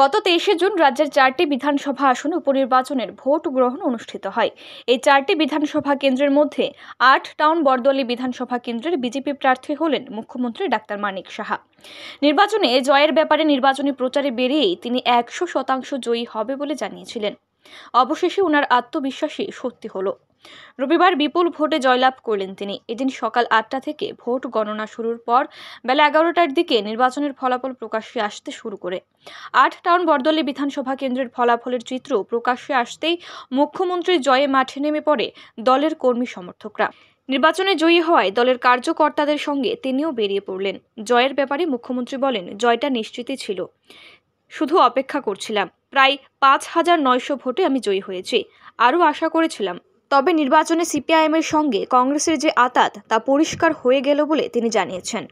গত তেইশে জুন রাজ্যের চারটি বিধানসভা আসন উপনির্বাচনের ভোট গ্রহণ অনুষ্ঠিত হয় এই চারটি বিধানসভা কেন্দ্রের মধ্যে আট টাউন বরদলি বিধানসভা কেন্দ্রের বিজেপি প্রার্থী হলেন মুখ্যমন্ত্রী ডাক্তার মানিক সাহা নির্বাচনে জয়ের ব্যাপারে নির্বাচনী প্রচারে বেরিয়েই তিনি একশো শতাংশ জয়ী হবে বলে জানিয়েছিলেন অবশেষে ওনার আত্মবিশ্বাসী সত্যি হলো রবিবার বিপুল ভোটে জয়লাভ করলেন তিনি এদিন সকাল আটটা থেকে ভোট গণনা শুরুর পর বেলা এগারোটার দিকে নির্বাচনের ফলাফল প্রকাশ্যে আসতে শুরু করে আট টাউন বরদলে বিধানসভা কেন্দ্রের ফলাফলের চিত্র প্রকাশ্যে আসতেই মুখ্যমন্ত্রী জয়ে মাঠে নেমে পড়ে দলের কর্মী সমর্থকরা নির্বাচনে জয়ী হওয়ায় দলের কার্যকর্তাদের সঙ্গে তিনিও বেরিয়ে পড়লেন জয়ের ব্যাপারে মুখ্যমন্ত্রী বলেন জয়টা নিশ্চিতই ছিল শুধু অপেক্ষা করছিলাম প্রায় পাঁচ হাজার নয়শো ভোটে আমি জয়ী হয়েছি আরও আশা করেছিলাম তবে নির্বাচনে সিপিআইএমের সঙ্গে কংগ্রেসের যে আতাত তা পরিষ্কার হয়ে গেল বলে তিনি জানিয়েছেন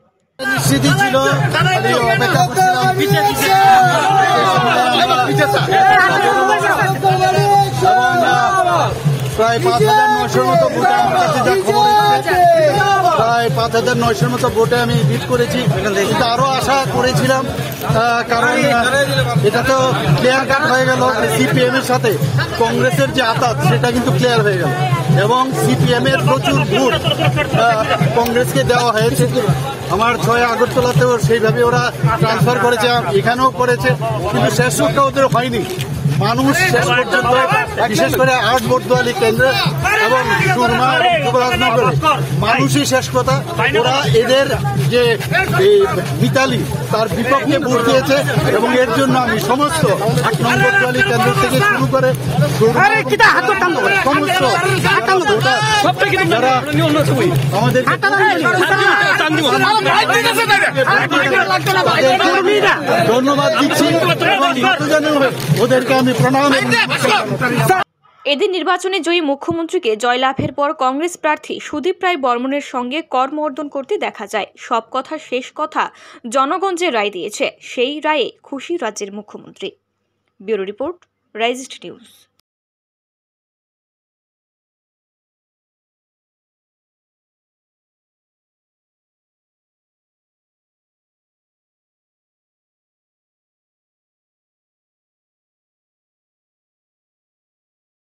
প্রায় পাঁচ হাজার নয়শোর মতো ভোটার আমার কাছে যা খবর প্রায় পাঁচ হাজার নয়শোর মতো ভোটে আমি লিড করেছি কিন্তু আরও আশা করেছিলাম কারণ এটা তো ক্লিয়ার কাট হয়ে গেল সিপিএম এর সাথে কংগ্রেসের যে আতাত সেটা কিন্তু ক্লিয়ার হয়ে গেল এবং সিপিএম এর প্রচুর ভোট কংগ্রেসকে দেওয়া হয়েছে আমার ছয় আগরতলাতেও সেইভাবে ওরা ট্রান্সফার করেছে এখানেও করেছে কিন্তু শেষ ওটা ওদের হয়নি মানুষ শেষ পর্যন্ত বিশেষ করে আট বটদোয়ালি কেন্দ্র এবং সুরমা যুবরাজনগরে মানুষই শেষ কথা ওরা এদের যে মিতালি তার বিপক্ষে ভোট দিয়েছে এবং এর জন্য আমি সমস্ত আট নম্বর দোয়ালি কেন্দ্র থেকে শুরু করে সমস্ত যারা আমাদের ধন্যবাদ দিচ্ছি ওদেরকে প্রণামী এদিন নির্বাচনে জয়ী মুখ্যমন্ত্রীকে জয়লাভের পর কংগ্রেস প্রার্থী সুদীপ রায় বর্মনের সঙ্গে কর্মর্দন করতে দেখা যায় সব কথা শেষ কথা জনগণ যে রায় দিয়েছে সেই রায়ে খুশি রাজ্যের মুখ্যমন্ত্রী ব্যুরো রিপোর্ট রাইজড নিউজ